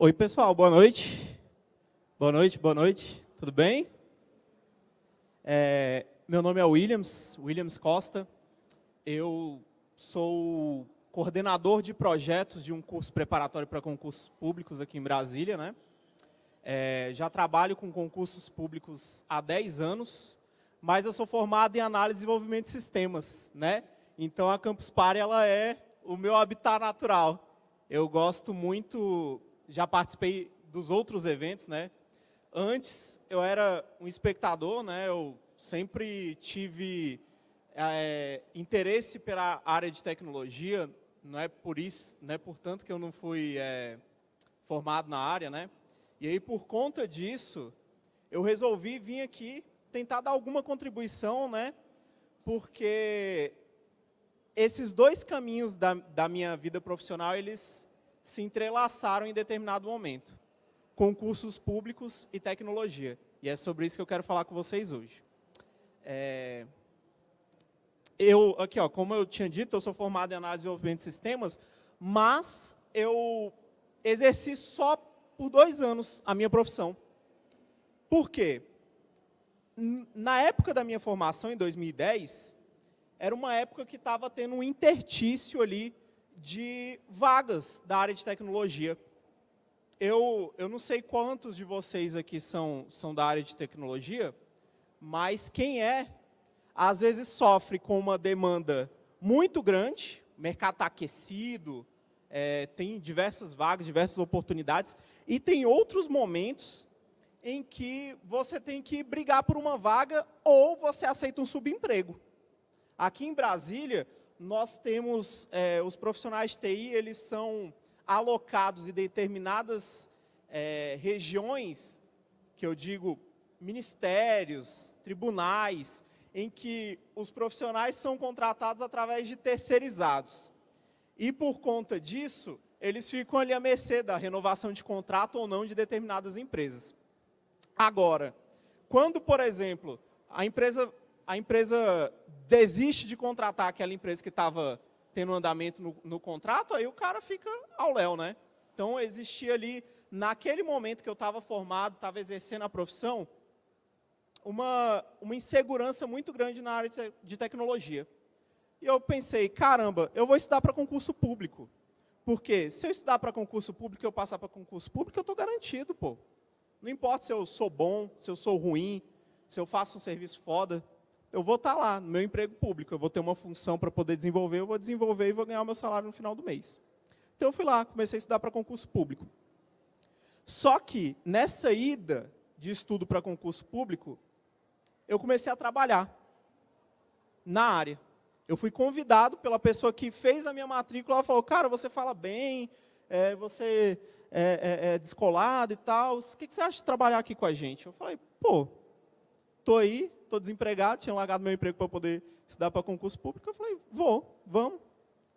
Oi, pessoal, boa noite. Boa noite, boa noite, tudo bem? É, meu nome é Williams, Williams Costa. Eu sou coordenador de projetos de um curso preparatório para concursos públicos aqui em Brasília. Né? É, já trabalho com concursos públicos há 10 anos, mas eu sou formado em análise e desenvolvimento de sistemas. Né? Então, a Campus Party ela é o meu habitat natural. Eu gosto muito já participei dos outros eventos, né? Antes eu era um espectador, né? Eu sempre tive é, interesse pela área de tecnologia, não é por isso, não é Portanto que eu não fui é, formado na área, né? E aí por conta disso eu resolvi vir aqui tentar dar alguma contribuição, né? Porque esses dois caminhos da, da minha vida profissional eles se entrelaçaram em determinado momento. Concursos públicos e tecnologia. E é sobre isso que eu quero falar com vocês hoje. É... Eu, aqui, ó, como eu tinha dito, eu sou formado em análise e desenvolvimento de sistemas, mas eu exerci só por dois anos a minha profissão. Por quê? Na época da minha formação, em 2010, era uma época que estava tendo um intertício ali de vagas da área de tecnologia. Eu, eu não sei quantos de vocês aqui são, são da área de tecnologia, mas quem é, às vezes sofre com uma demanda muito grande, o mercado está aquecido, é, tem diversas vagas, diversas oportunidades, e tem outros momentos em que você tem que brigar por uma vaga ou você aceita um subemprego. Aqui em Brasília, nós temos é, os profissionais de TI, eles são alocados em determinadas é, regiões, que eu digo ministérios, tribunais, em que os profissionais são contratados através de terceirizados. E por conta disso, eles ficam ali à mercê da renovação de contrato ou não de determinadas empresas. Agora, quando, por exemplo, a empresa a empresa desiste de contratar aquela empresa que estava tendo andamento no, no, contrato, aí o cara fica ao léu, né? Então, existia ali, naquele momento que eu estava formado, estava exercendo a profissão, uma, uma insegurança muito grande na área de, tecnologia. E eu pensei, caramba, eu vou estudar para concurso público. Porque se eu estudar para concurso público, eu passar para concurso público, eu estou garantido, pô. Não importa se eu sou bom, se eu sou ruim, se eu faço um serviço foda eu vou estar tá lá no meu emprego público, eu vou ter uma função para poder desenvolver, eu vou desenvolver e vou ganhar o meu salário no final do mês. Então eu fui lá, comecei a estudar para concurso público. Só que nessa ida de estudo para concurso público, eu comecei a trabalhar na área. Eu fui convidado pela pessoa que fez a minha matrícula, ela falou, cara, você fala bem, é, você é, é, é descolado e tal, o que, que você acha de trabalhar aqui com a gente? Eu falei, pô, estou aí, estou desempregado, tinha largado meu emprego para poder estudar para concurso público. Eu falei, vou, vamos.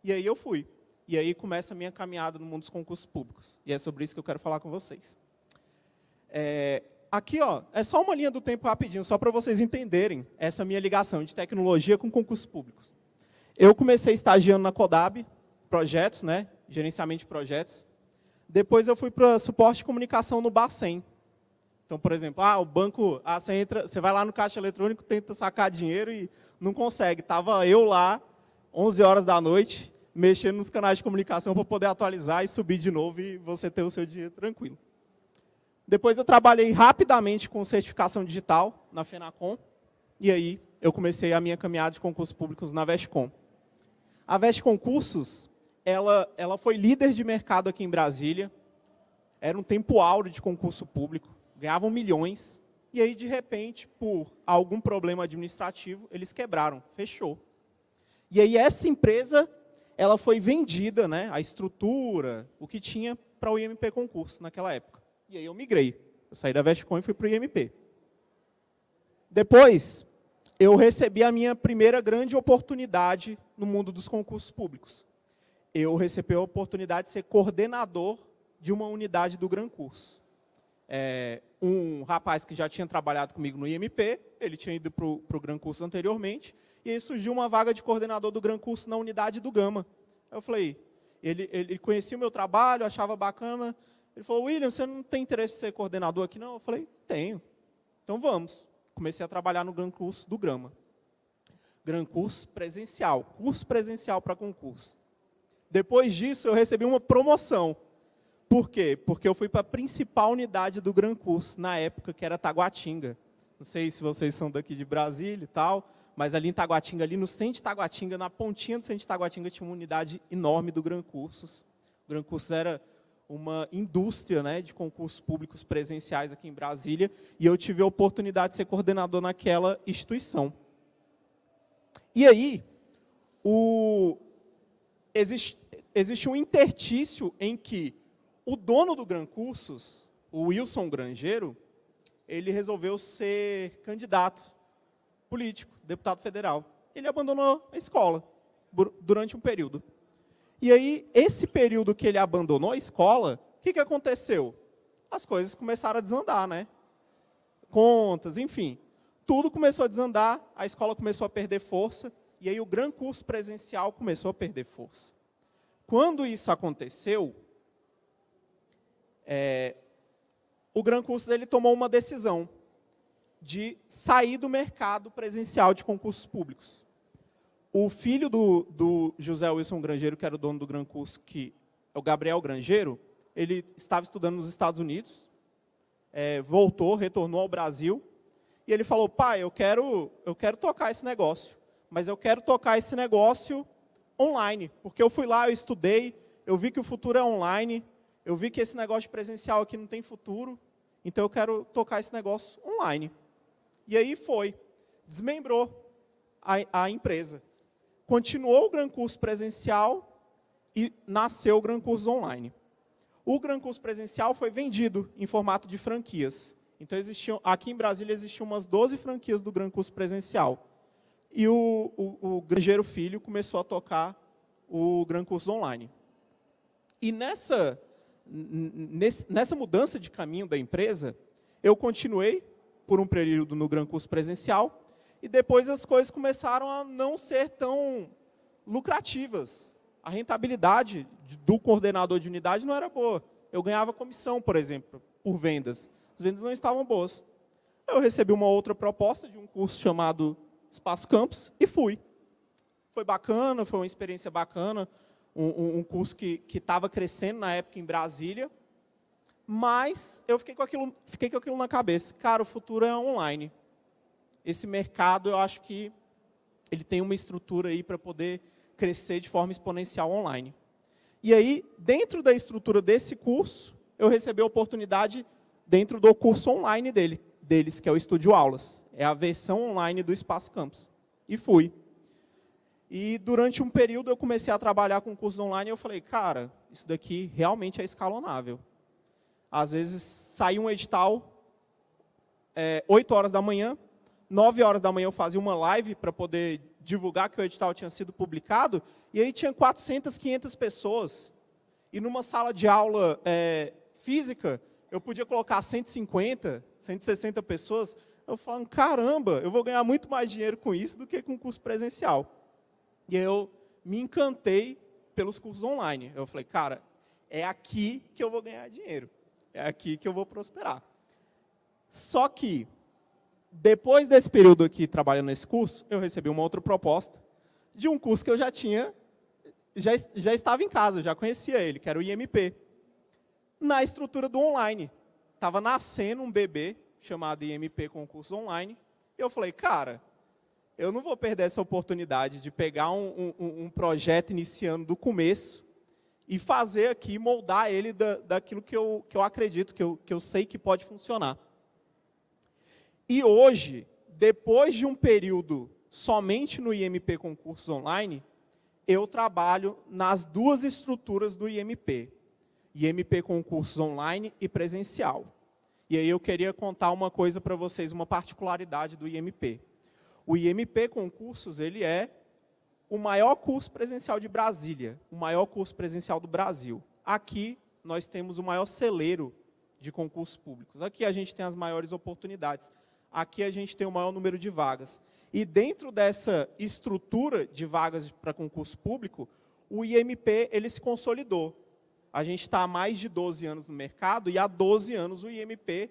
E aí eu fui. E aí começa a minha caminhada no mundo dos concursos públicos. E é sobre isso que eu quero falar com vocês. É, aqui, ó, é só uma linha do tempo rapidinho, só para vocês entenderem essa minha ligação de tecnologia com concursos públicos. Eu comecei estagiando na Codab, projetos, né, gerenciamento de projetos. Depois eu fui para suporte de comunicação no Bacen, então, por exemplo, ah, o banco, ah, você, entra, você vai lá no caixa eletrônico, tenta sacar dinheiro e não consegue. Estava eu lá, 11 horas da noite, mexendo nos canais de comunicação para poder atualizar e subir de novo e você ter o seu dinheiro tranquilo. Depois eu trabalhei rapidamente com certificação digital na Fenacom, e aí eu comecei a minha caminhada de concursos públicos na Vestcom. A Vest Concursos, ela, ela foi líder de mercado aqui em Brasília, era um tempo áureo de concurso público ganhavam milhões, e aí, de repente, por algum problema administrativo, eles quebraram, fechou. E aí, essa empresa, ela foi vendida, né, a estrutura, o que tinha, para o IMP Concurso naquela época. E aí eu migrei. Eu saí da Vestcom e fui para o IMP. Depois, eu recebi a minha primeira grande oportunidade no mundo dos concursos públicos. Eu recebi a oportunidade de ser coordenador de uma unidade do Gran Curso. É, um rapaz que já tinha trabalhado comigo no IMP, ele tinha ido para o Gran Curso anteriormente, e aí surgiu uma vaga de coordenador do Gran Curso na unidade do Gama. Eu falei, ele, ele conhecia o meu trabalho, achava bacana, ele falou, William, você não tem interesse em ser coordenador aqui não? Eu falei, tenho. Então vamos. Comecei a trabalhar no Gran Curso do Gama. Gran Curso presencial, curso presencial para concurso. Depois disso, eu recebi uma promoção por quê? Porque eu fui para a principal unidade do Gran Curso na época, que era Taguatinga. Não sei se vocês são daqui de Brasília e tal, mas ali em Taguatinga, ali no centro de Taguatinga, na pontinha do centro de Taguatinga, tinha uma unidade enorme do Gran Cursos. O Gran Cursos era uma indústria né, de concursos públicos presenciais aqui em Brasília, e eu tive a oportunidade de ser coordenador naquela instituição. E aí, o... existe, existe um intertício em que o dono do Gran Cursos, o Wilson Grangeiro, ele resolveu ser candidato político, deputado federal. Ele abandonou a escola durante um período. E aí, esse período que ele abandonou a escola, o que, que aconteceu? As coisas começaram a desandar, né? Contas, enfim. Tudo começou a desandar, a escola começou a perder força, e aí o Gran curso presencial começou a perder força. Quando isso aconteceu, é, o Gran Cursos ele tomou uma decisão de sair do mercado presencial de concursos públicos. O filho do, do José Wilson Grangeiro, que era o dono do Gran Curso, que é o Gabriel Grangeiro, ele estava estudando nos Estados Unidos, é, voltou, retornou ao Brasil, e ele falou: pai, eu quero, eu quero tocar esse negócio, mas eu quero tocar esse negócio online, porque eu fui lá, eu estudei, eu vi que o futuro é online, eu vi que esse negócio de presencial aqui não tem futuro, então eu quero tocar esse negócio online. E aí foi, desmembrou a, a empresa. Continuou o Gran Curso presencial e nasceu o Gran Curso online. O Gran Curso presencial foi vendido em formato de franquias. Então, existiam, aqui em Brasília existiam umas 12 franquias do Gran Curso presencial. E o, o, o Grangeiro Filho começou a tocar o Gran Curso online. E nessa nesse, nessa mudança de caminho da empresa, eu continuei por um período no Gran Curso Presencial e depois as coisas começaram a não ser tão lucrativas. A rentabilidade do coordenador de unidade não era boa. Eu ganhava comissão, por exemplo, por vendas. As vendas não estavam boas. Eu recebi uma outra proposta de um curso chamado Espaço Campus e fui. Foi bacana, foi uma experiência bacana um, um curso que estava crescendo na época em Brasília, mas eu fiquei com, aquilo, fiquei com aquilo na cabeça. Cara, o futuro é online. Esse mercado, eu acho que ele tem uma estrutura aí para poder crescer de forma exponencial online. E aí, dentro da estrutura desse curso, eu recebi a oportunidade dentro do curso online dele, deles, que é o Estúdio Aulas. É a versão online do Espaço Campus. E fui. E durante um período eu comecei a trabalhar com cursos online e eu falei, cara, isso daqui realmente é escalonável. Às vezes saía um edital, é, eh, 8 horas da manhã, 9 horas da manhã eu fazia uma live para poder divulgar que o edital tinha sido publicado, e aí tinha 400, 500 pessoas. E numa sala de aula é, física, eu podia colocar 150, 160 pessoas. Eu falava, caramba, eu vou ganhar muito mais dinheiro com isso do que com curso presencial. E eu me encantei pelos cursos online. Eu falei, cara, é aqui que eu vou ganhar dinheiro. É aqui que eu vou prosperar. Só que, depois desse período aqui trabalhando nesse curso, eu recebi uma outra proposta de um curso que eu já tinha, já, já estava em casa, já conhecia ele, que era o IMP. Na estrutura do online. Estava nascendo um bebê chamado IMP Concurso Online. E eu falei, cara, eu não vou perder essa oportunidade de pegar um, um, um projeto iniciando do começo e fazer aqui, moldar ele da, daquilo que eu, que eu acredito, que eu, que eu sei que pode funcionar. E hoje, depois de um período somente no IMP Concursos Online, eu trabalho nas duas estruturas do IMP. IMP Concursos Online e Presencial. E aí eu queria contar uma coisa para vocês, uma particularidade do IMP. O IMP Concursos, ele é o maior curso presencial de Brasília, o maior curso presencial do Brasil. Aqui nós temos o maior celeiro de concursos públicos. Aqui a gente tem as maiores oportunidades. Aqui a gente tem o maior número de vagas. E dentro dessa estrutura de vagas para concurso público, o IMP ele se consolidou. A gente está há mais de 12 anos no mercado e há 12 anos o IMP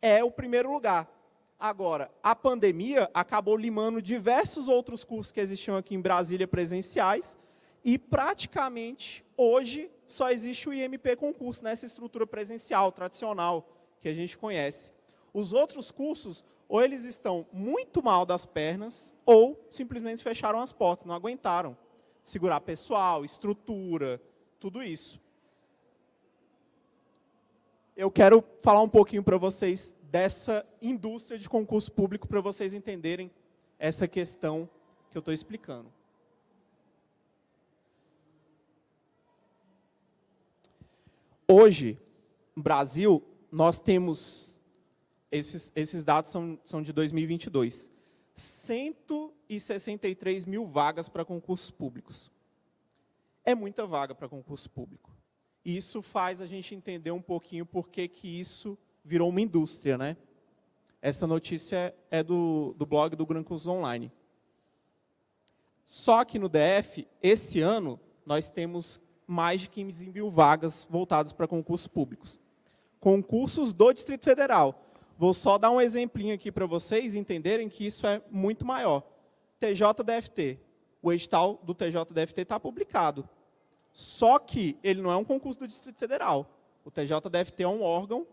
é o primeiro lugar. Agora, a pandemia acabou limando diversos outros cursos que existiam aqui em Brasília presenciais e praticamente hoje só existe o IMP concurso nessa estrutura presencial tradicional que a gente conhece. Os outros cursos, ou eles estão muito mal das pernas, ou simplesmente fecharam as portas, não aguentaram segurar pessoal, estrutura, tudo isso. Eu quero falar um pouquinho para vocês dessa indústria de concurso público para vocês entenderem essa questão que eu estou explicando. Hoje, no Brasil, nós temos, esses, esses dados são, são de 2022, 163 mil vagas para concursos públicos. É muita vaga para concurso público. Isso faz a gente entender um pouquinho por que, que isso virou uma indústria, né? Essa notícia é do, do blog do Grancus Online. Só que no DF, esse ano, nós temos mais de 15 mil vagas voltadas para concursos públicos. Concursos do Distrito Federal. Vou só dar um exemplinho aqui para vocês entenderem que isso é muito maior. TJDFT. O edital do TJDFT está publicado. Só que ele não é um concurso do Distrito Federal. O TJDFT é um órgão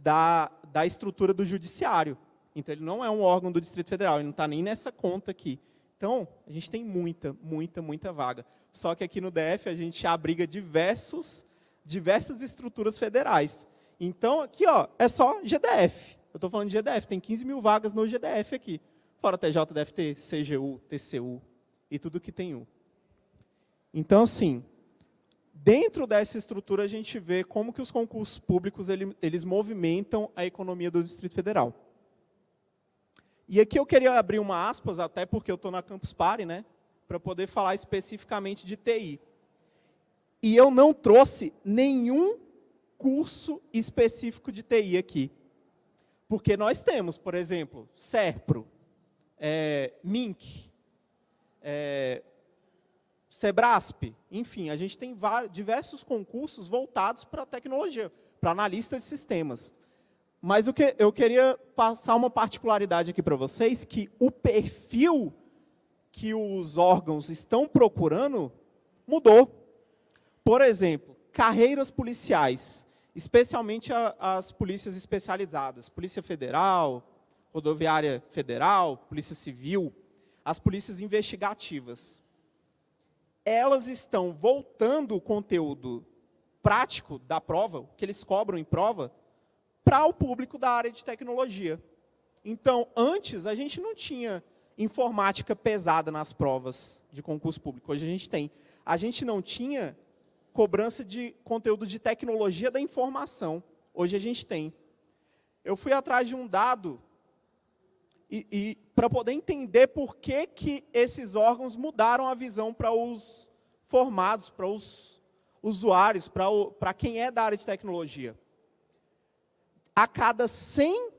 da, da estrutura do judiciário. Então, ele não é um órgão do Distrito Federal, ele não está nem nessa conta aqui. Então, a gente tem muita, muita, muita vaga. Só que aqui no DF a gente abriga diversos, diversas estruturas federais. Então, aqui ó, é só GDF. Eu estou falando de GDF, tem 15 mil vagas no GDF aqui. Fora TJ, DFT, CGU, TCU e tudo que tem U. Então, assim, dentro dessa estrutura a gente vê como que os concursos públicos eles movimentam a economia do Distrito Federal. E aqui eu queria abrir uma aspas, até porque eu estou na Campus Party, né, para poder falar especificamente de TI. E eu não trouxe nenhum curso específico de TI aqui. Porque nós temos, por exemplo, SERPRO, é, MINC, é, Sebrasp, enfim, a gente tem diversos concursos voltados para tecnologia, para analistas de sistemas. Mas o que eu queria passar uma particularidade aqui para vocês, que o perfil que os órgãos estão procurando mudou. Por exemplo, carreiras policiais, especialmente as polícias especializadas, Polícia Federal, Rodoviária Federal, Polícia Civil, as polícias investigativas elas estão voltando o conteúdo prático da prova, o que eles cobram em prova, para o público da área de tecnologia. Então, antes, a gente não tinha informática pesada nas provas de concurso público. Hoje a gente tem. A gente não tinha cobrança de conteúdo de tecnologia da informação. Hoje a gente tem. Eu fui atrás de um dado e, e para poder entender por que, que esses órgãos mudaram a visão para os formados, para os usuários, para, para quem é da área de tecnologia. A cada 100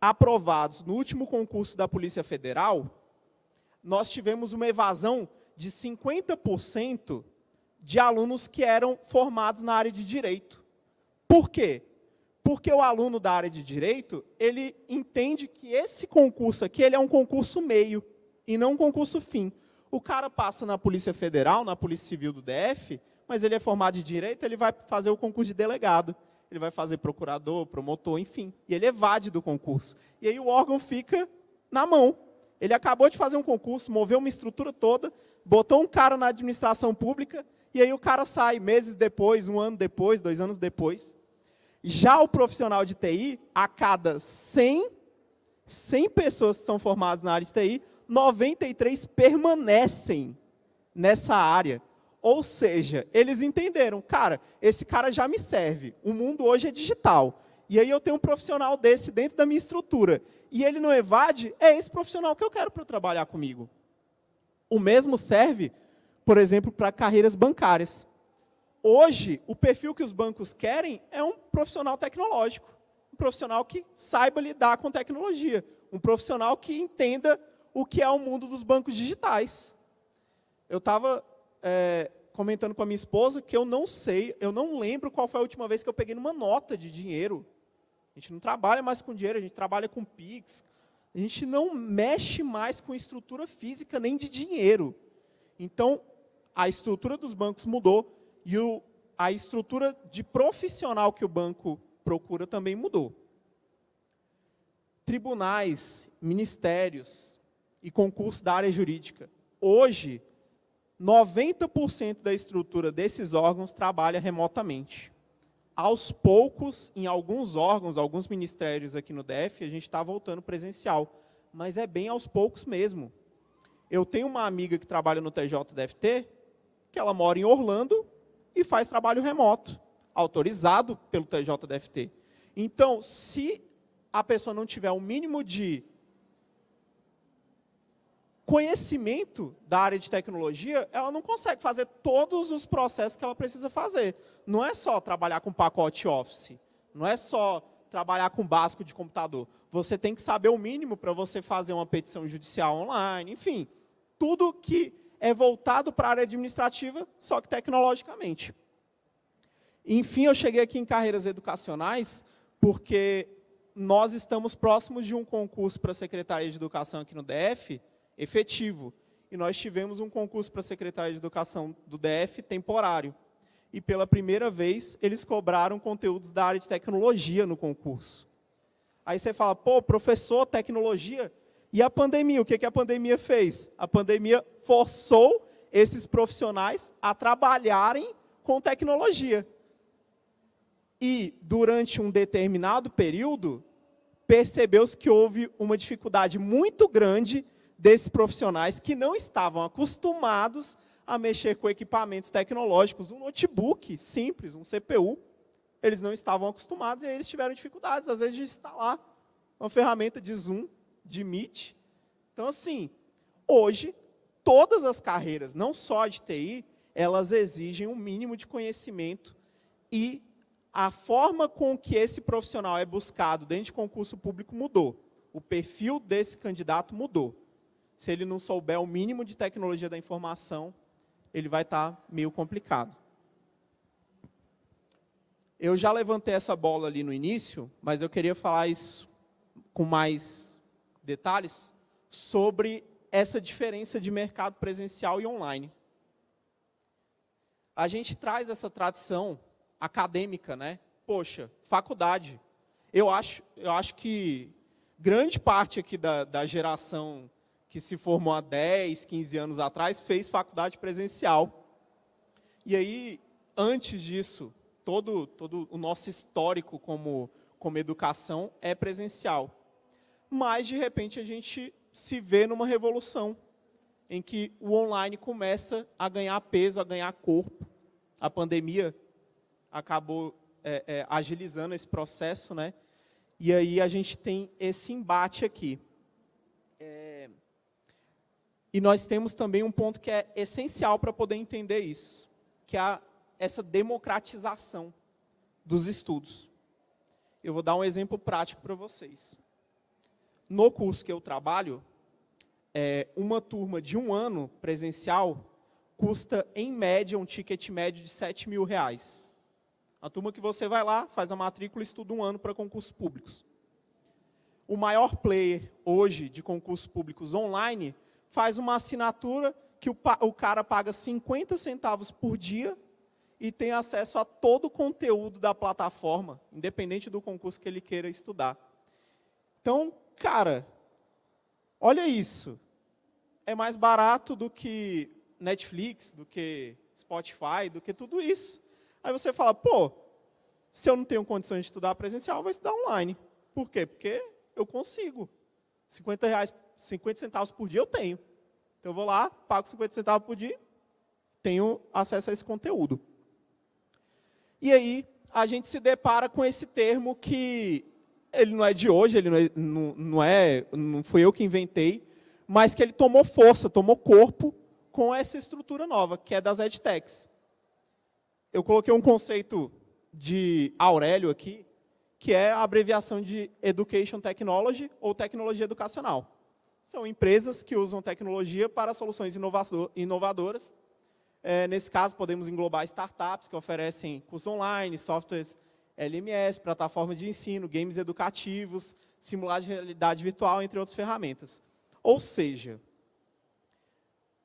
aprovados no último concurso da Polícia Federal, nós tivemos uma evasão de 50% de alunos que eram formados na área de direito. Por quê? Porque o aluno da área de direito, ele entende que esse concurso aqui, ele é um concurso meio e não um concurso fim. O cara passa na Polícia Federal, na Polícia Civil do DF, mas ele é formado de direito, ele vai fazer o concurso de delegado. Ele vai fazer procurador, promotor, enfim. E ele evade do concurso. E aí o órgão fica na mão. Ele acabou de fazer um concurso, moveu uma estrutura toda, botou um cara na administração pública, e aí o cara sai meses depois, um ano depois, dois anos depois. Já o profissional de TI, a cada 100, 100 pessoas que são formadas na área de TI, 93 permanecem nessa área. Ou seja, eles entenderam, cara, esse cara já me serve. O mundo hoje é digital. E aí eu tenho um profissional desse dentro da minha estrutura. E ele não evade, é esse profissional que eu quero para trabalhar comigo. O mesmo serve, por exemplo, para carreiras bancárias. Hoje, o perfil que os bancos querem é um profissional tecnológico, um profissional que saiba lidar com tecnologia, um profissional que entenda o que é o mundo dos bancos digitais. Eu estava é, comentando com a minha esposa que eu não sei, eu não lembro qual foi a última vez que eu peguei uma nota de dinheiro. A gente não trabalha mais com dinheiro, a gente trabalha com PIX. A gente não mexe mais com estrutura física nem de dinheiro. Então, a estrutura dos bancos mudou e o, a estrutura de profissional que o banco procura também mudou. Tribunais, ministérios e concursos da área jurídica. Hoje, 90% da estrutura desses órgãos trabalha remotamente. Aos poucos, em alguns órgãos, alguns ministérios aqui no DF, a gente está voltando presencial. Mas é bem aos poucos mesmo. Eu tenho uma amiga que trabalha no TJDFT, que ela mora em Orlando, e faz trabalho remoto, autorizado pelo TJDFT. Então, se a pessoa não tiver o mínimo de conhecimento da área de tecnologia, ela não consegue fazer todos os processos que ela precisa fazer. Não é só trabalhar com pacote Office, não é só trabalhar com básico de computador. Você tem que saber o mínimo para você fazer uma petição judicial online, enfim, tudo que é voltado para a área administrativa, só que tecnologicamente. Enfim, eu cheguei aqui em carreiras educacionais porque nós estamos próximos de um concurso para a Secretaria de Educação aqui no DF, efetivo. E nós tivemos um concurso para a Secretaria de Educação do DF temporário. E pela primeira vez, eles cobraram conteúdos da área de tecnologia no concurso. Aí você fala, pô, professor, tecnologia, e a pandemia, o que, a pandemia fez? A pandemia forçou esses profissionais a trabalharem com tecnologia. E, durante um determinado período, percebeu-se que houve uma dificuldade muito grande desses profissionais que não estavam acostumados a mexer com equipamentos tecnológicos, um notebook simples, um CPU. Eles não estavam acostumados e eles tiveram dificuldades, às vezes, de instalar uma ferramenta de Zoom de MIT. Então, assim, hoje, todas as carreiras, não só de TI, elas exigem um mínimo de conhecimento e a forma com que esse profissional é buscado dentro de concurso público mudou. O perfil desse candidato mudou. Se ele não souber o mínimo de tecnologia da informação, ele vai estar tá meio complicado. Eu já levantei essa bola ali no início, mas eu queria falar isso com mais detalhes sobre essa diferença de mercado presencial e online. A gente traz essa tradição acadêmica, né? Poxa, faculdade. Eu acho, eu acho que grande parte aqui da, da geração que se formou há 10, 15 anos atrás fez faculdade presencial. E aí, antes disso, todo, todo o nosso histórico como, como educação é presencial mas de repente a gente se vê numa revolução em que o online começa a ganhar peso, a ganhar corpo. A pandemia acabou é, é, agilizando esse processo, né? E aí a gente tem esse embate aqui. É... E nós temos também um ponto que é essencial para poder entender isso, que é essa democratização dos estudos. Eu vou dar um exemplo prático para vocês no curso que eu trabalho, é, uma turma de um ano presencial custa, em média, um ticket médio de 7 mil reais. A turma que você vai lá, faz a matrícula e estuda um ano para concursos públicos. O maior player hoje de concursos públicos online faz uma assinatura que o, o cara paga 50 centavos por dia e tem acesso a todo o conteúdo da plataforma, independente do concurso que ele queira estudar. Então, cara, olha isso. É mais barato do que Netflix, do que Spotify, do que tudo isso. Aí você fala, pô, se eu não tenho condições de estudar presencial, eu vou estudar online. Por quê? Porque eu consigo. 50, reais, 50 centavos por dia eu tenho. Então eu vou lá, pago 50 centavos por dia, tenho acesso a esse conteúdo. E aí a gente se depara com esse termo que ele não é de hoje, ele não é, não, não, é, não fui eu que inventei, mas que ele tomou força, tomou corpo com essa estrutura nova, que é das edtechs. Eu coloquei um conceito de Aurélio aqui, que é a abreviação de Education Technology ou Tecnologia Educacional. São empresas que usam tecnologia para soluções inovadoras. É, nesse caso, podemos englobar startups que oferecem cursos online, softwares LMS, plataforma de ensino, games educativos, simulado de realidade virtual, entre outras ferramentas. Ou seja,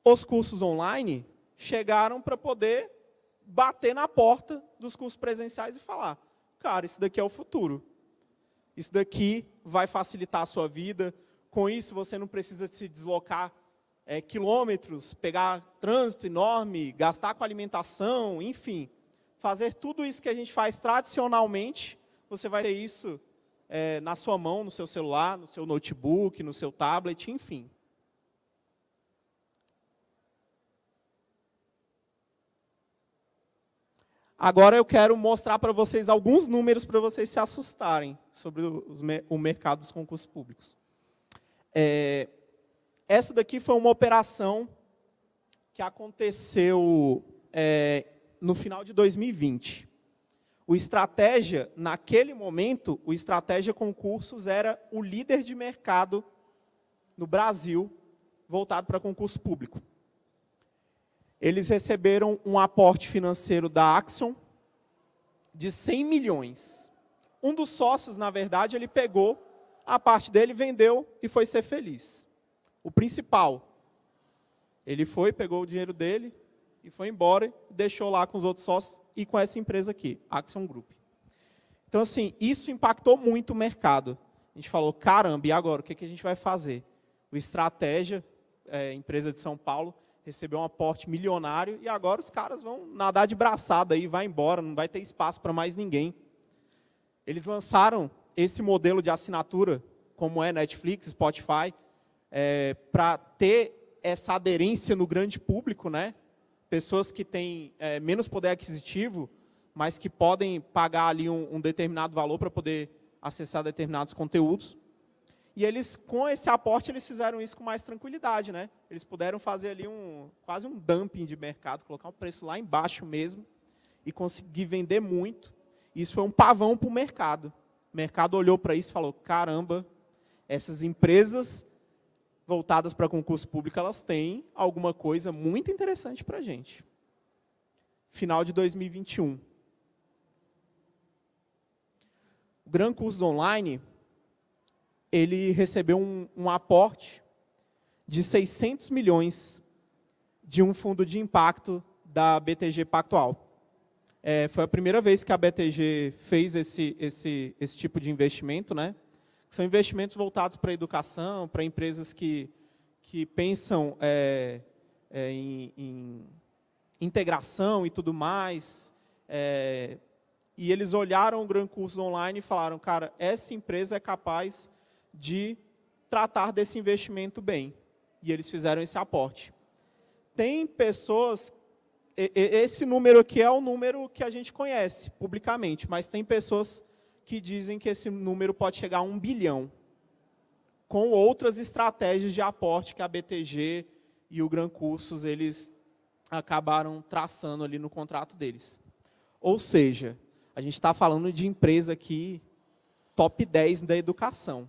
os cursos online chegaram para poder bater na porta dos cursos presenciais e falar, cara, isso daqui é o futuro. Isso daqui vai facilitar a sua vida. Com isso, você não precisa se deslocar é, quilômetros, pegar trânsito enorme, gastar com alimentação, enfim fazer tudo isso que a gente faz tradicionalmente, você vai ter isso é, na sua mão, no seu celular, no seu notebook, no seu tablet, enfim. Agora eu quero mostrar para vocês alguns números para vocês se assustarem sobre os, o mercado dos concursos públicos. É, essa daqui foi uma operação que aconteceu é, no final de 2020. O Estratégia, naquele momento, o Estratégia Concursos era o líder de mercado no Brasil voltado para concurso público. Eles receberam um aporte financeiro da Axon de 100 milhões. Um dos sócios, na verdade, ele pegou a parte dele, vendeu e foi ser feliz. O principal. Ele foi, pegou o dinheiro dele, e foi embora, e deixou lá com os outros sócios e com essa empresa aqui, Axon Group. Então, assim, isso impactou muito o mercado. A gente falou, caramba, e agora? O que, é que a gente vai fazer? O Estratégia, é, empresa de São Paulo, recebeu um aporte milionário e agora os caras vão nadar de braçada e vai embora, não vai ter espaço para mais ninguém. Eles lançaram esse modelo de assinatura, como é Netflix, Spotify, é, para ter essa aderência no grande público, né? pessoas que têm é, menos poder aquisitivo, mas que podem pagar ali um, um determinado valor para poder acessar determinados conteúdos. E eles, com esse aporte, eles fizeram isso com mais tranquilidade, né? Eles puderam fazer ali um quase um dumping de mercado, colocar um preço lá embaixo mesmo e conseguir vender muito. Isso foi um pavão para o mercado. O mercado olhou para isso e falou: caramba, essas empresas voltadas para concurso público, elas têm alguma coisa muito interessante para a gente. Final de 2021. O Gran Cursos Online, ele recebeu um, um aporte de 600 milhões de um fundo de impacto da BTG Pactual. É, foi a primeira vez que a BTG fez esse, esse, esse tipo de investimento, né? são investimentos voltados para a educação, para empresas que, que pensam é, é, em, em, integração e tudo mais. É, e eles olharam o Gran Curso Online e falaram, cara, essa empresa é capaz de tratar desse investimento bem. E eles fizeram esse aporte. Tem pessoas esse número aqui é o número que a gente conhece publicamente, mas tem pessoas que dizem que esse número pode chegar a um bilhão, com outras estratégias de aporte que a BTG e o Gran Cursos eles acabaram traçando ali no contrato deles. Ou seja, a gente está falando de empresa aqui top 10 da educação.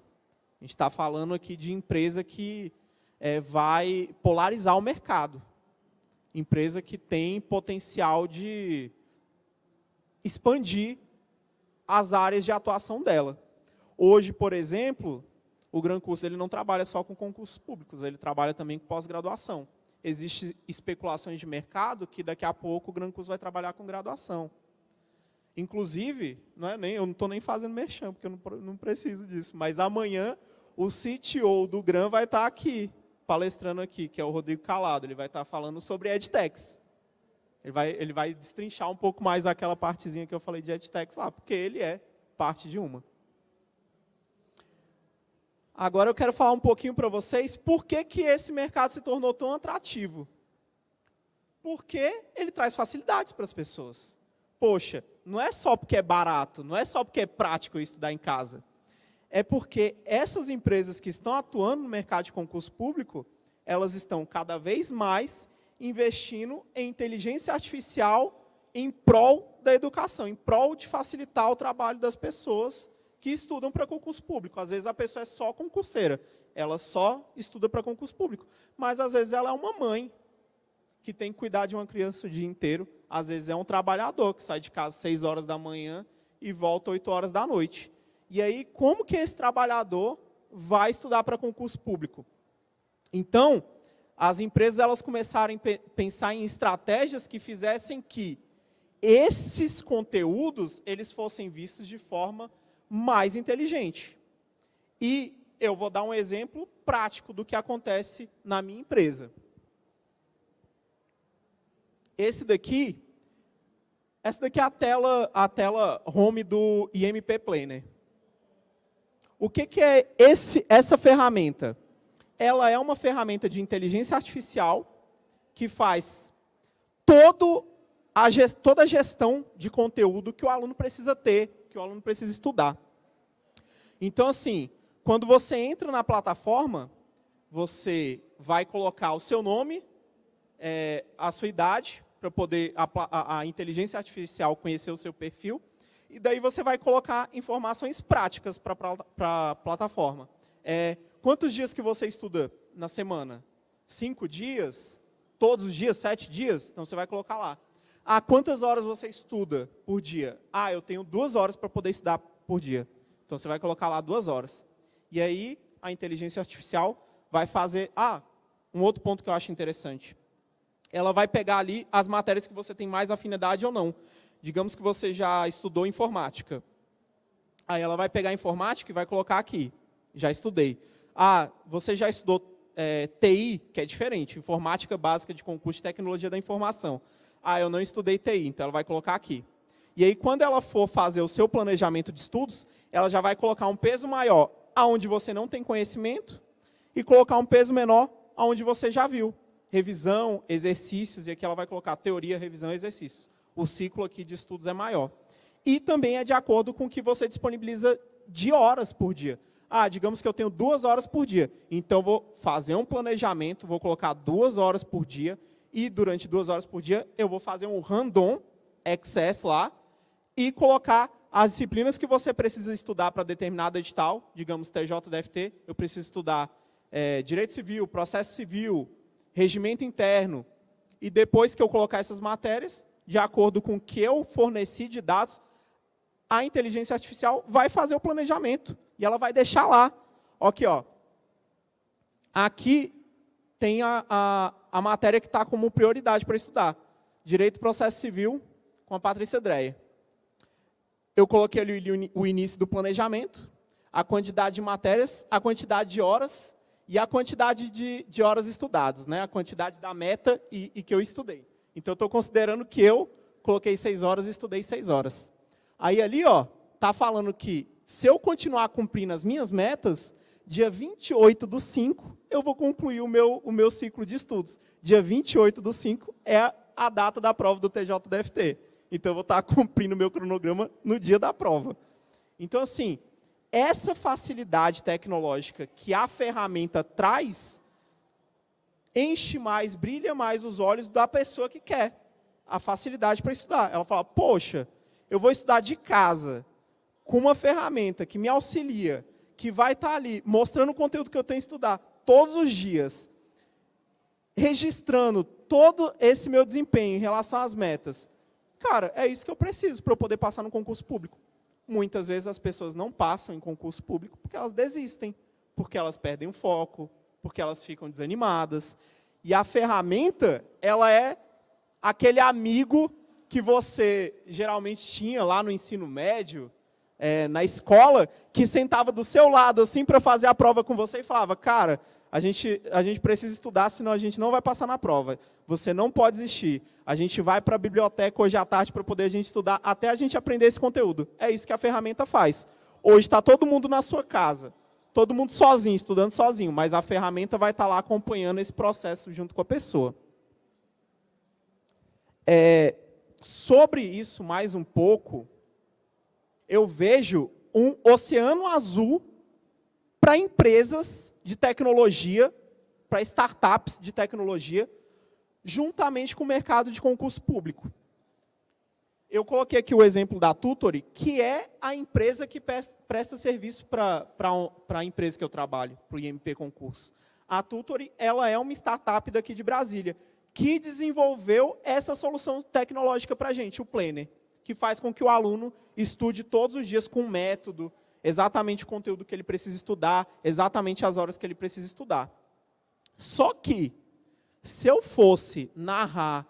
A gente está falando aqui de empresa que é, vai polarizar o mercado. Empresa que tem potencial de expandir as áreas de atuação dela. Hoje, por exemplo, o Gran Curso ele não trabalha só com concursos públicos, ele trabalha também com pós-graduação. Existem especulações de mercado que daqui a pouco o Gran Curso vai trabalhar com graduação. Inclusive, não é nem, eu não estou nem fazendo merchan, porque eu não, não, preciso disso, mas amanhã o CTO do Gran vai estar tá aqui, palestrando aqui, que é o Rodrigo Calado. Ele vai estar tá falando sobre EdTechs. Ele vai, ele vai destrinchar um pouco mais aquela partezinha que eu falei de EdTech lá, porque ele é parte de uma. Agora eu quero falar um pouquinho para vocês por que, que esse mercado se tornou tão atrativo. Porque ele traz facilidades para as pessoas. Poxa, não é só porque é barato, não é só porque é prático estudar em casa. É porque essas empresas que estão atuando no mercado de concurso público, elas estão cada vez mais investindo em inteligência artificial em prol da educação, em prol de facilitar o trabalho das pessoas que estudam para concurso público. Às vezes a pessoa é só concurseira, ela só estuda para concurso público, mas às vezes ela é uma mãe que tem que cuidar de uma criança o dia inteiro, às vezes é um trabalhador que sai de casa às 6 horas da manhã e volta às 8 horas da noite. E aí como que esse trabalhador vai estudar para concurso público? Então, as empresas elas começaram a pensar em estratégias que fizessem que esses conteúdos eles fossem vistos de forma mais inteligente. E eu vou dar um exemplo prático do que acontece na minha empresa. Esse daqui, essa daqui é a tela, a tela home do IMP Planner. Né? O que, que é esse, essa ferramenta? ela é uma ferramenta de inteligência artificial que faz todo a toda a gestão de conteúdo que o aluno precisa ter, que o aluno precisa estudar. Então, assim, quando você entra na plataforma, você vai colocar o seu nome, é, a sua idade, para poder a, a, a inteligência artificial conhecer o seu perfil, e daí você vai colocar informações práticas para a plataforma. É, Quantos dias que você estuda na semana? Cinco dias? Todos os dias? Sete dias? Então você vai colocar lá. Ah, quantas horas você estuda por dia? Ah, eu tenho duas horas para poder estudar por dia. Então você vai colocar lá duas horas. E aí a inteligência artificial vai fazer. Ah, um outro ponto que eu acho interessante. Ela vai pegar ali as matérias que você tem mais afinidade ou não. Digamos que você já estudou informática. Aí ela vai pegar a informática e vai colocar aqui. Já estudei ah, você já estudou é, TI, que é diferente, informática básica de concurso de tecnologia da informação. Ah, eu não estudei TI, então ela vai colocar aqui. E aí, quando ela for fazer o seu planejamento de estudos, ela já vai colocar um peso maior aonde você não tem conhecimento e colocar um peso menor aonde você já viu. Revisão, exercícios, e aqui ela vai colocar teoria, revisão exercícios. O ciclo aqui de estudos é maior. E também é de acordo com o que você disponibiliza de horas por dia. Ah, digamos que eu tenho duas horas por dia. Então, vou fazer um planejamento, vou colocar duas horas por dia, e durante duas horas por dia, eu vou fazer um random access lá, e colocar as disciplinas que você precisa estudar para determinada edital, digamos TJDFT, eu preciso estudar é, Direito Civil, Processo Civil, Regimento Interno, e depois que eu colocar essas matérias, de acordo com o que eu forneci de dados, a inteligência artificial vai fazer o planejamento e ela vai deixar lá. Aqui, ó. Aqui tem a, a, a matéria que está como prioridade para estudar. Direito e Processo Civil, com a Patrícia Dreyer. Eu coloquei ali o início do planejamento, a quantidade de matérias, a quantidade de horas e a quantidade de, de horas estudadas, né? a quantidade da meta e, e que eu estudei. Então, estou considerando que eu coloquei seis horas e estudei seis horas. Aí ali, ó, tá falando que se eu continuar cumprindo as minhas metas, dia 28 do 5, eu vou concluir o meu, o meu ciclo de estudos. Dia 28 do 5 é a, a data da prova do TJDFT. Então, eu vou estar cumprindo o meu cronograma no dia da prova. Então, assim, essa facilidade tecnológica que a ferramenta traz enche mais, brilha mais os olhos da pessoa que quer a facilidade para estudar. Ela fala, poxa, eu vou estudar de casa com uma ferramenta que me auxilia, que vai estar tá ali mostrando o conteúdo que eu tenho que estudar todos os dias, registrando todo esse meu desempenho em relação às metas. Cara, é isso que eu preciso para eu poder passar no concurso público. Muitas vezes as pessoas não passam em concurso público porque elas desistem, porque elas perdem o foco, porque elas ficam desanimadas. E a ferramenta, ela é aquele amigo que você geralmente tinha lá no ensino médio, é, na escola que sentava do seu lado assim para fazer a prova com você e falava, cara, a gente, a gente precisa estudar, senão a gente não vai passar na prova. Você não pode desistir. A gente vai para a biblioteca hoje à tarde para poder a gente estudar até a gente aprender esse conteúdo. É isso que a ferramenta faz. Hoje está todo mundo na sua casa, todo mundo sozinho, estudando sozinho, mas a ferramenta vai estar tá lá acompanhando esse processo junto com a pessoa. É, sobre isso mais um pouco, eu vejo um oceano azul para empresas de tecnologia, para startups de tecnologia, juntamente com o mercado de concurso público. Eu coloquei aqui o exemplo da Tutori, que é a empresa que presta serviço para a empresa que eu trabalho, para o IMP Concurso. A Tutori ela é uma startup daqui de Brasília, que desenvolveu essa solução tecnológica para a gente, o Planner que faz com que o aluno estude todos os dias com um método, exatamente o conteúdo que ele precisa estudar, exatamente as horas que ele precisa estudar. Só que, se eu fosse narrar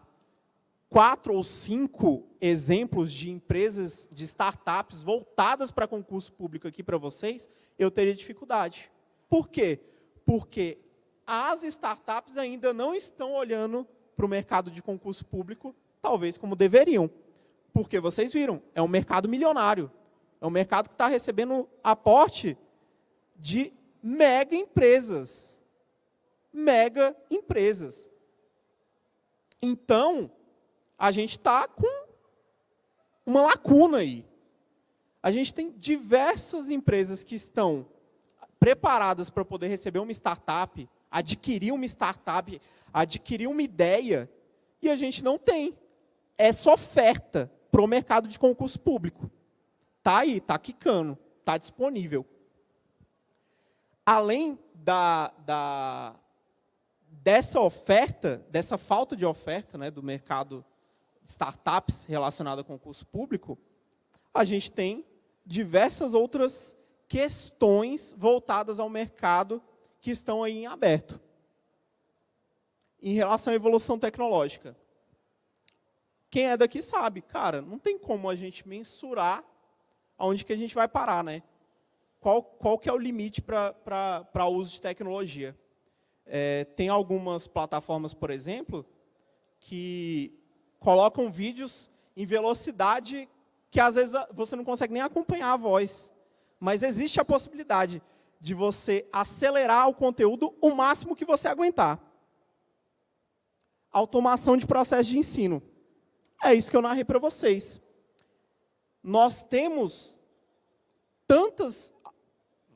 quatro ou cinco exemplos de empresas, de startups voltadas para concurso público aqui para vocês, eu teria dificuldade. Por quê? Porque as startups ainda não estão olhando para o mercado de concurso público, talvez como deveriam. Porque vocês viram, é um mercado milionário. É um mercado que está recebendo aporte de mega empresas. Mega empresas. Então, a gente está com uma lacuna aí. A gente tem diversas empresas que estão preparadas para poder receber uma startup, adquirir uma startup, adquirir uma ideia, e a gente não tem. Essa é oferta para o mercado de concurso público. Está aí, está quicando, está disponível. Além da, da, dessa oferta, dessa falta de oferta né, do mercado de startups relacionado a concurso público, a gente tem diversas outras questões voltadas ao mercado que estão aí em aberto. Em relação à evolução tecnológica, quem é daqui sabe, cara, não tem como a gente mensurar aonde que a gente vai parar, né? Qual, qual que é o limite para uso de tecnologia? É, tem algumas plataformas, por exemplo, que colocam vídeos em velocidade que às vezes você não consegue nem acompanhar a voz. Mas existe a possibilidade de você acelerar o conteúdo o máximo que você aguentar. Automação de processo de ensino. É isso que eu narrei para vocês. Nós temos tantas,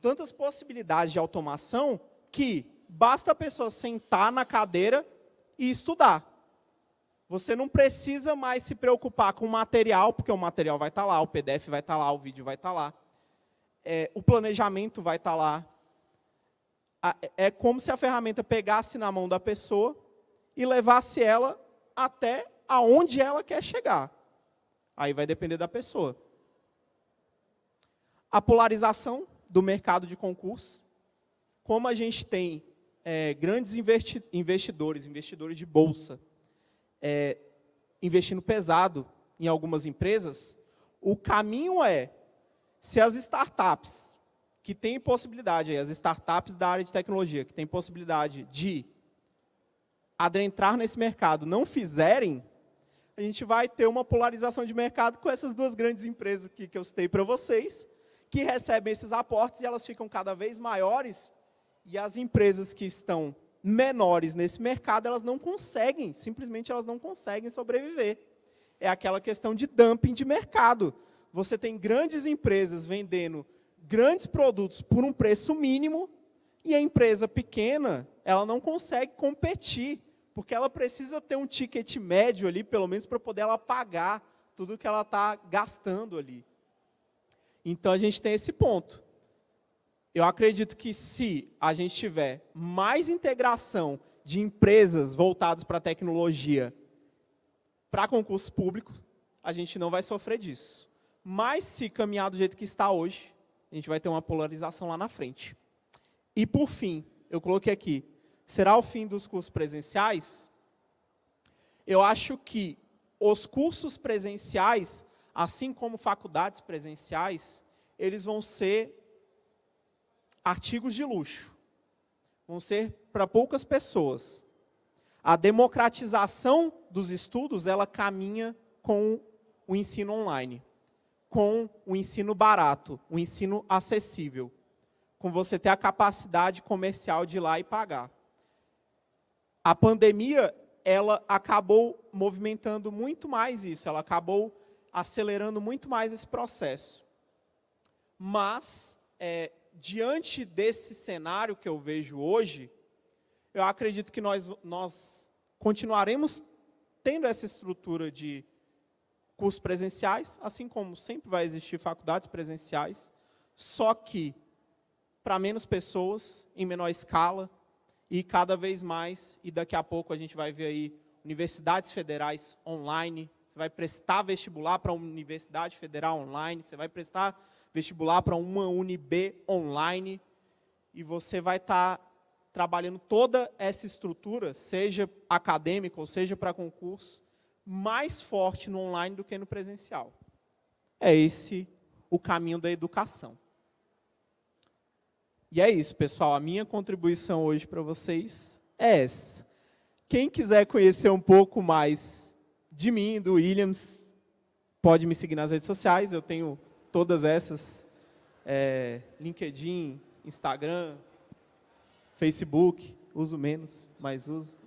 tantas possibilidades de automação que basta a pessoa sentar na cadeira e estudar. Você não precisa mais se preocupar com o material, porque o material vai estar tá lá, o PDF vai estar tá lá, o vídeo vai estar tá lá, é, o planejamento vai estar lá. É como se a ferramenta pegasse na mão da pessoa e levasse ela até aonde ela quer chegar. Aí vai depender da pessoa. A polarização do mercado de concurso. Como a gente tem é, grandes investi investidores, investidores de bolsa, é, investindo pesado em algumas empresas, o caminho é se as startups que têm possibilidade, as startups da área de tecnologia, que têm possibilidade de adentrar nesse mercado, não fizerem, a gente vai ter uma polarização de mercado com essas duas grandes empresas aqui que eu citei para vocês, que recebem esses aportes e elas ficam cada vez maiores, e as empresas que estão menores nesse mercado, elas não conseguem, simplesmente elas não conseguem sobreviver. É aquela questão de dumping de mercado. Você tem grandes empresas vendendo grandes produtos por um preço mínimo e a empresa pequena, ela não consegue competir porque ela precisa ter um ticket médio ali, pelo menos para poder ela pagar tudo que ela está gastando ali. Então a gente tem esse ponto. Eu acredito que se a gente tiver mais integração de empresas voltadas para a tecnologia para concurso público, a gente não vai sofrer disso. Mas se caminhar do jeito que está hoje, a gente vai ter uma polarização lá na frente. E por fim, eu coloquei aqui, será o fim dos cursos presenciais, eu acho que os cursos presenciais, assim como faculdades presenciais, eles vão ser artigos de luxo. Vão ser para poucas pessoas. A democratização dos estudos, ela caminha com o ensino online, com o ensino barato, o ensino acessível, com você ter a capacidade comercial de ir lá e pagar a pandemia ela acabou movimentando muito mais isso, ela acabou acelerando muito mais esse processo. Mas, é, diante desse cenário que eu vejo hoje, eu acredito que nós, nós continuaremos tendo essa estrutura de cursos presenciais, assim como sempre vai existir faculdades presenciais, só que para menos pessoas, em menor escala, e cada vez mais, e daqui a pouco a gente vai ver aí universidades federais online, você vai prestar vestibular para uma universidade federal online, você vai prestar vestibular para uma UniB online, e você vai estar tá trabalhando toda essa estrutura, seja acadêmica ou seja para concurso, mais forte no online do que no presencial. É esse o caminho da educação. E é isso, pessoal. A minha contribuição hoje para vocês é essa. Quem quiser conhecer um pouco mais de mim, do Williams, pode me seguir nas redes sociais. Eu tenho todas essas: é, LinkedIn, Instagram, Facebook. Uso menos, mas uso.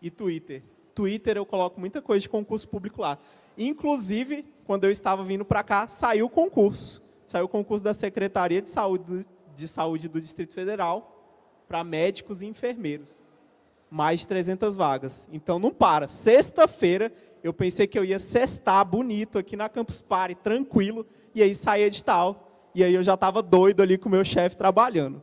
E Twitter. Twitter eu coloco muita coisa de concurso público lá. Inclusive, quando eu estava vindo para cá, saiu o concurso. Saiu o concurso da Secretaria de Saúde de Saúde do Distrito Federal para médicos e enfermeiros. Mais de 300 vagas. Então não para. Sexta-feira eu pensei que eu ia sextar bonito aqui na Campus Party, tranquilo, e aí saía edital. E aí eu já estava doido ali com o meu chefe trabalhando.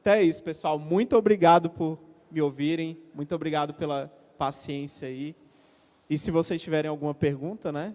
Então é isso, pessoal. Muito obrigado por me ouvirem. Muito obrigado pela paciência aí. E se vocês tiverem alguma pergunta, né?